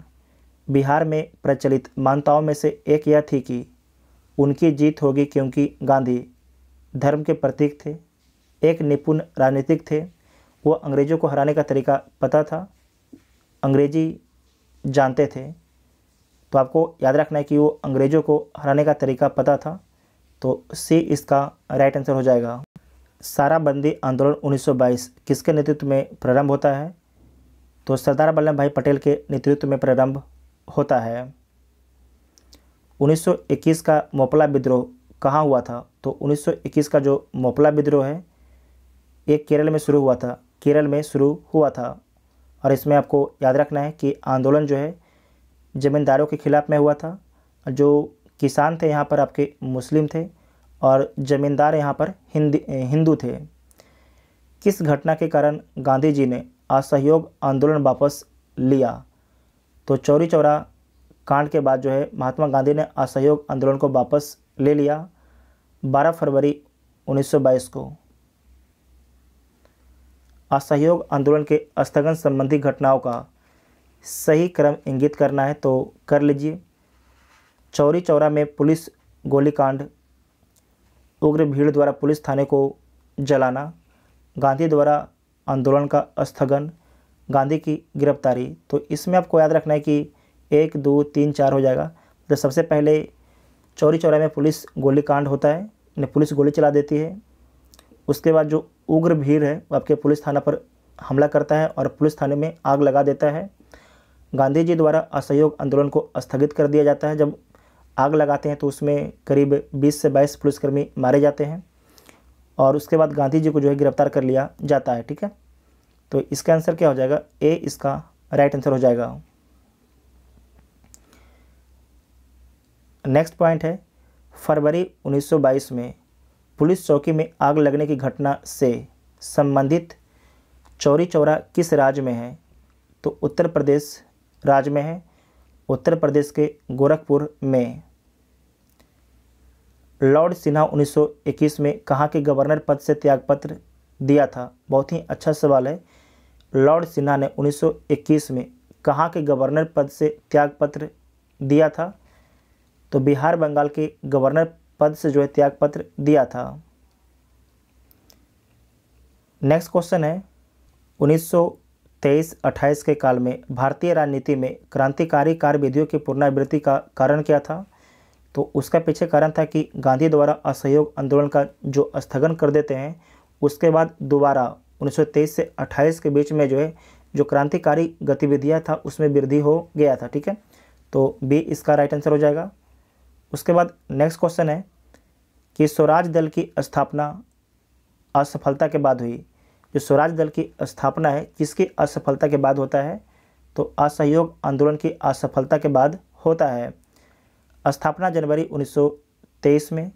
बिहार में प्रचलित मान्यताओं में से एक यह थी कि उनकी जीत होगी क्योंकि गांधी धर्म के प्रतीक थे एक निपुण राजनीतिक थे वो अंग्रेज़ों को हराने का तरीका पता था अंग्रेजी जानते थे तो आपको याद रखना है कि वो अंग्रेज़ों को हराने का तरीका पता था तो सी इसका राइट आंसर हो जाएगा सारा बंदी आंदोलन 1922 किसके नेतृत्व में प्रारंभ होता है तो सरदार वल्लभ भाई पटेल के नेतृत्व में प्रारंभ होता है 1921 का मोपला विद्रोह कहाँ हुआ था तो 1921 का जो मोपला विद्रोह है ये केरल में शुरू हुआ था केरल में शुरू हुआ था और इसमें आपको याद रखना है कि आंदोलन जो है ज़मींदारों के ख़िलाफ़ में हुआ था जो किसान थे यहाँ पर आपके मुस्लिम थे और ज़मींदार यहाँ पर हिंदी हिंदू थे किस घटना के कारण गांधी जी ने असहयोग आंदोलन वापस लिया तो चौरी चौरा कांड के बाद जो है महात्मा गांधी ने असहयोग आंदोलन को वापस ले लिया 12 फरवरी 1922 को असहयोग आंदोलन के स्थगन संबंधी घटनाओं का सही क्रम इंगित करना है तो कर लीजिए चौरी चौरा में पुलिस गोलीकांड उग्र भीड़ द्वारा पुलिस थाने को जलाना गांधी द्वारा आंदोलन का स्थगन गांधी की गिरफ्तारी तो इसमें आपको याद रखना है कि एक दो तीन चार हो जाएगा तो सबसे पहले चौरी चौरा में पुलिस गोलीकांड होता है पुलिस गोली चला देती है उसके बाद जो उग्र भीड़ है वो आपके पुलिस थाना पर हमला करता है और पुलिस थाने में आग लगा देता है गांधी जी द्वारा असहयोग आंदोलन को स्थगित कर दिया जाता है जब आग लगाते हैं तो उसमें करीब 20 से 22 पुलिसकर्मी मारे जाते हैं और उसके बाद गांधी जी को जो है गिरफ्तार कर लिया जाता है ठीक है तो इसका आंसर क्या हो जाएगा ए इसका राइट आंसर हो जाएगा नेक्स्ट पॉइंट है फरवरी 1922 में पुलिस चौकी में आग लगने की घटना से संबंधित चौरी चौरा किस राज्य में है तो उत्तर प्रदेश राज्य में है उत्तर प्रदेश के गोरखपुर में लॉर्ड सिन्हा 1921 में कहाँ के गवर्नर पद से त्यागपत्र दिया था बहुत ही अच्छा सवाल है लॉर्ड सिन्हा ने 1921 में कहाँ के गवर्नर पद से त्यागपत्र दिया था तो बिहार बंगाल के गवर्नर पद से जो है त्यागपत्र दिया था नेक्स्ट क्वेश्चन है 1923-28 के काल में भारतीय राजनीति में क्रांतिकारी कार्यविधियों की पुनरावृत्ति का कारण क्या था तो उसका पीछे कारण था कि गांधी द्वारा असहयोग आंदोलन का जो स्थगन कर देते हैं उसके बाद दोबारा 1923 से 28 के बीच में जो है जो क्रांतिकारी गतिविधियाँ था उसमें वृद्धि हो गया था ठीक है तो बी इसका राइट आंसर हो जाएगा उसके बाद नेक्स्ट क्वेश्चन है कि स्वराज दल की स्थापना असफलता के बाद हुई जो स्वराज दल की स्थापना है किसकी असफलता के बाद होता है तो असहयोग आंदोलन की असफलता के बाद होता है स्थापना जनवरी 1923 में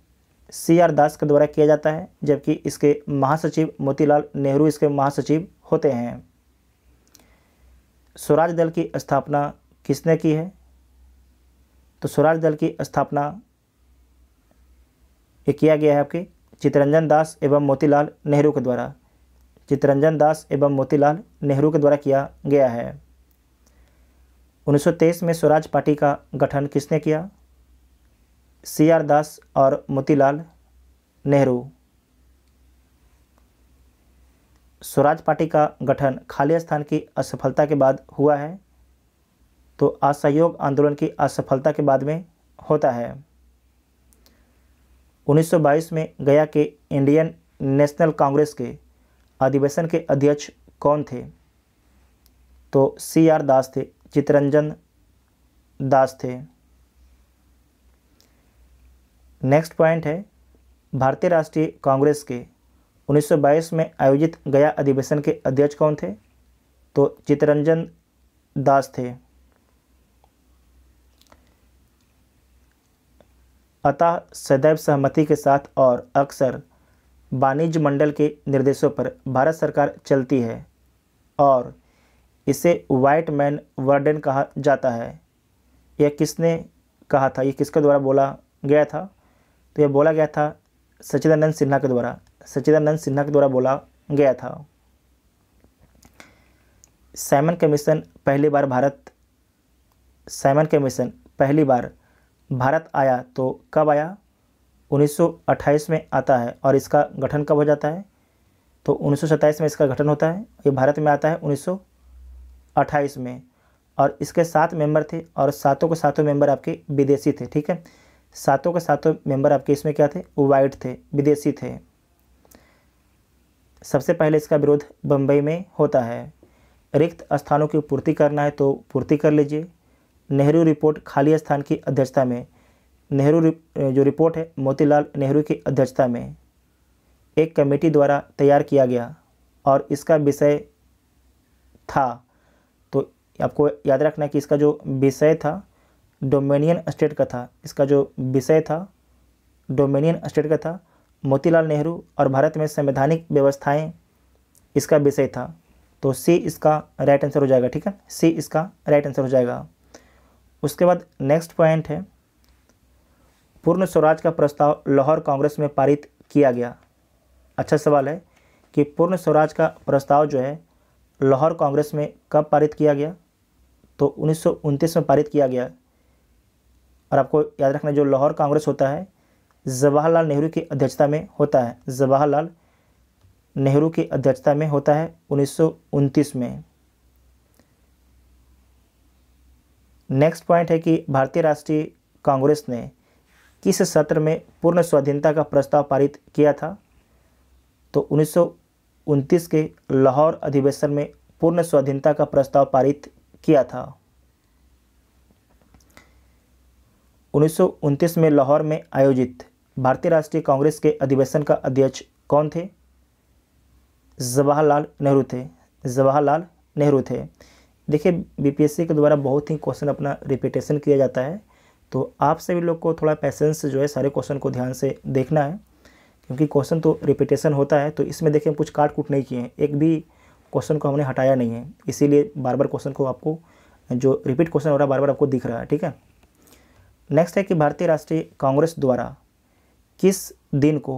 सी आर दास के द्वारा किया जाता है जबकि इसके महासचिव मोतीलाल नेहरू इसके महासचिव होते हैं स्वराज दल की स्थापना किसने की है तो स्वराज दल की स्थापना ये किया गया है आपके चितरंजन दास एवं मोतीलाल नेहरू के द्वारा चितरंजन दास एवं मोतीलाल नेहरू के द्वारा किया गया है 1923 में स्वराज पार्टी का गठन किसने किया सी आर दास और मोतीलाल नेहरू स्वराज पार्टी का गठन खाली स्थान की असफलता के बाद हुआ है तो असहयोग आंदोलन की असफलता के बाद में होता है 1922 में गया के इंडियन नेशनल कांग्रेस के अधिवेशन के अध्यक्ष कौन थे तो सी आर दास थे चितरंजन दास थे नेक्स्ट पॉइंट है भारतीय राष्ट्रीय कांग्रेस के 1922 में आयोजित गया अधिवेशन के अध्यक्ष कौन थे तो चितरंजन दास थे अतः सदैव सहमति के साथ और अक्सर वाणिज्य मंडल के निर्देशों पर भारत सरकार चलती है और इसे वाइट मैन वर्डन कहा जाता है यह किसने कहा था यह किसके द्वारा बोला गया था तो यह बोला गया था सचिदानंद सिन्हा के द्वारा सचिदानंद सिन्हा के द्वारा बोला गया था साइमन कमीशन पहली बार भारत साइमन कमीशन पहली बार भारत आया तो कब आया 1928 में आता है और इसका गठन कब हो जाता है तो उन्नीस में इसका गठन होता है ये भारत में आता है 1928 में और इसके सात मेंबर थे और सातों के सातों मेंबर आपके विदेशी थे ठीक है सातों के सातों मेंबर आपके इसमें क्या थे वाइट थे विदेशी थे सबसे पहले इसका विरोध बम्बई में होता है रिक्त स्थानों की पूर्ति करना है तो पूर्ति कर लीजिए नेहरू रिपोर्ट खाली स्थान की अध्यक्षता में नेहरू रिप, जो रिपोर्ट है मोतीलाल नेहरू की अध्यक्षता में एक कमेटी द्वारा तैयार किया गया और इसका विषय था तो आपको याद रखना कि इसका जो विषय था डोमेनियन स्टेट का था इसका जो विषय था डोमिनियन स्टेट का था मोतीलाल नेहरू और भारत में संवैधानिक व्यवस्थाएं इसका विषय था तो सी इसका राइट आंसर हो जाएगा ठीक है सी इसका राइट आंसर हो जाएगा उसके बाद नेक्स्ट पॉइंट है पूर्ण स्वराज का प्रस्ताव लाहौर कांग्रेस में पारित किया गया अच्छा सवाल है कि पूर्ण स्वराज का प्रस्ताव जो है लाहौर कांग्रेस में कब पारित किया गया तो उन्नीस में पारित किया गया और आपको याद रखना जो लाहौर कांग्रेस होता है जवाहरलाल नेहरू की अध्यक्षता में होता है जवाहरलाल नेहरू की अध्यक्षता में होता है उन्नीस में नेक्स्ट पॉइंट है कि भारतीय राष्ट्रीय कांग्रेस ने किस सत्र में पूर्ण स्वाधीनता का प्रस्ताव पारित किया था तो उन्नीस के लाहौर अधिवेशन में पूर्ण स्वाधीनता का प्रस्ताव पारित किया था उन्नीस में लाहौर में आयोजित भारतीय राष्ट्रीय कांग्रेस के अधिवेशन का अध्यक्ष कौन थे जवाहरलाल नेहरू थे जवाहरलाल नेहरू थे देखिए बीपीएससी के द्वारा बहुत ही क्वेश्चन अपना रिपीटेशन किया जाता है तो आप सभी लोग को थोड़ा पैसेंस जो है सारे क्वेश्चन को ध्यान से देखना है क्योंकि क्वेश्चन तो रिपीटेशन होता है तो इसमें देखिए हम कुछ काट कूट नहीं किए हैं एक भी क्वेश्चन को हमने हटाया नहीं है इसीलिए बार बार क्वेश्चन को आपको जो रिपीट क्वेश्चन हो रहा है बार बार आपको दिख रहा है ठीक है नेक्स्ट है कि भारतीय राष्ट्रीय कांग्रेस द्वारा किस दिन को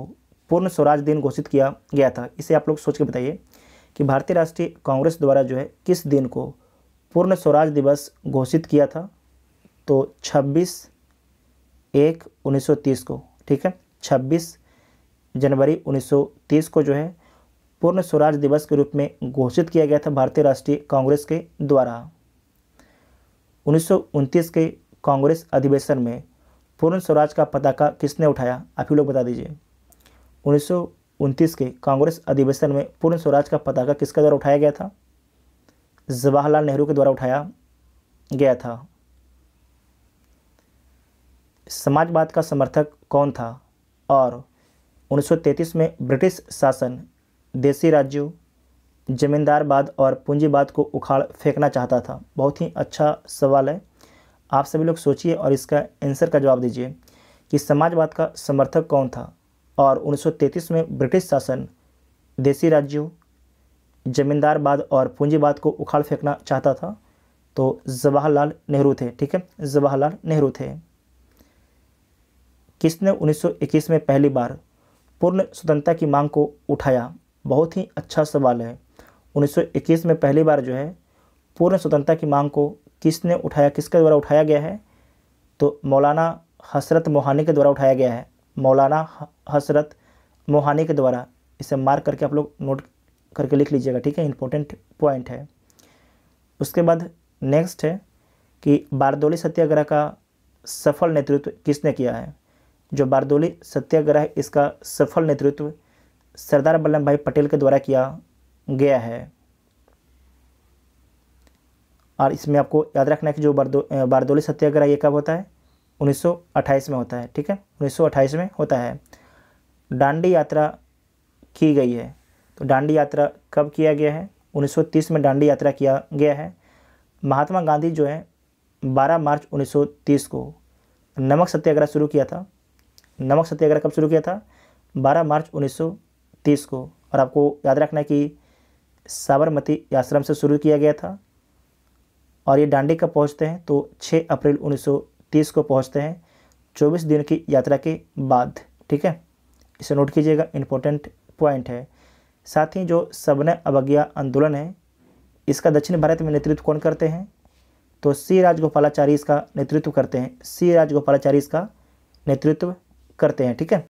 पूर्ण स्वराज दिन घोषित किया गया था इसे आप लोग सोच के बताइए कि भारतीय राष्ट्रीय कांग्रेस द्वारा जो है किस दिन को पूर्ण स्वराज दिवस घोषित किया था तो 26 एक 1930 को ठीक है 26 जनवरी 1930 को जो है पूर्ण स्वराज दिवस के रूप में घोषित किया गया था भारतीय राष्ट्रीय कांग्रेस के द्वारा उन्नीस के कांग्रेस अधिवेशन में पूर्ण स्वराज का पताका किसने उठाया आप ही लोग बता दीजिए उन्नीस के कांग्रेस अधिवेशन में पूर्ण स्वराज का पताका किसके द्वारा उठाया गया था जवाहरलाल नेहरू के द्वारा उठाया गया था समाजवाद का समर्थक कौन था और 1933 में ब्रिटिश शासन देसी राज्यों जमींदारवाद और पूंजीवाद को उखाड़ फेंकना चाहता था बहुत ही अच्छा सवाल है आप सभी लोग सोचिए और इसका आंसर का जवाब दीजिए कि समाजवाद का समर्थक कौन था और 1933 में ब्रिटिश शासन देसी राज्यों जमींदारवाद और पूंजीवाद को उखाड़ फेंकना चाहता था तो जवाहरलाल नेहरू थे ठीक है जवाहरलाल नेहरू थे किसने 1921 में पहली बार पूर्ण स्वतंत्रता की मांग को उठाया बहुत ही अच्छा सवाल है 1921 में पहली बार जो है पूर्ण स्वतंत्रता की मांग को किसने उठाया किसके द्वारा उठाया गया है तो मौलाना हसरत मोहानी के द्वारा उठाया गया है मौलाना हसरत मोहानी के द्वारा इसे मार्क करके आप लोग नोट करके लिख लीजिएगा ठीक है इम्पोर्टेंट पॉइंट है उसके बाद नेक्स्ट है कि बारदोली सत्याग्रह का सफल नेतृत्व किसने किया है जो बारदोली सत्याग्रह इसका सफल नेतृत्व सरदार वल्लभ भाई पटेल के द्वारा किया गया है और इसमें आपको याद रखना है कि जो बारदो बारदोली सत्याग्रह ये कब होता है 1928 में होता है ठीक है 1928 में होता है डांडी यात्रा की गई है तो डांडी यात्रा कब किया गया है 1930 में डांडी यात्रा किया गया है महात्मा गांधी जो है 12 मार्च 1930 को नमक सत्याग्रह शुरू किया था नमक सत्याग्रह कब शुरू किया था बारह मार्च उन्नीस को और आपको याद रखना है कि साबरमती आश्रम से शुरू किया गया था और ये डांडी कब पहुँचते हैं तो 6 अप्रैल 1930 को पहुँचते हैं 24 दिन की यात्रा के बाद ठीक है इसे नोट कीजिएगा इम्पोर्टेंट पॉइंट है साथ ही जो सबने अवज्ञा आंदोलन है इसका दक्षिण भारत में नेतृत्व कौन करते हैं तो सी राजगोपालाचारी इसका नेतृत्व करते हैं सी राजगोपालाचारी इसका नेतृत्व करते हैं ठीक है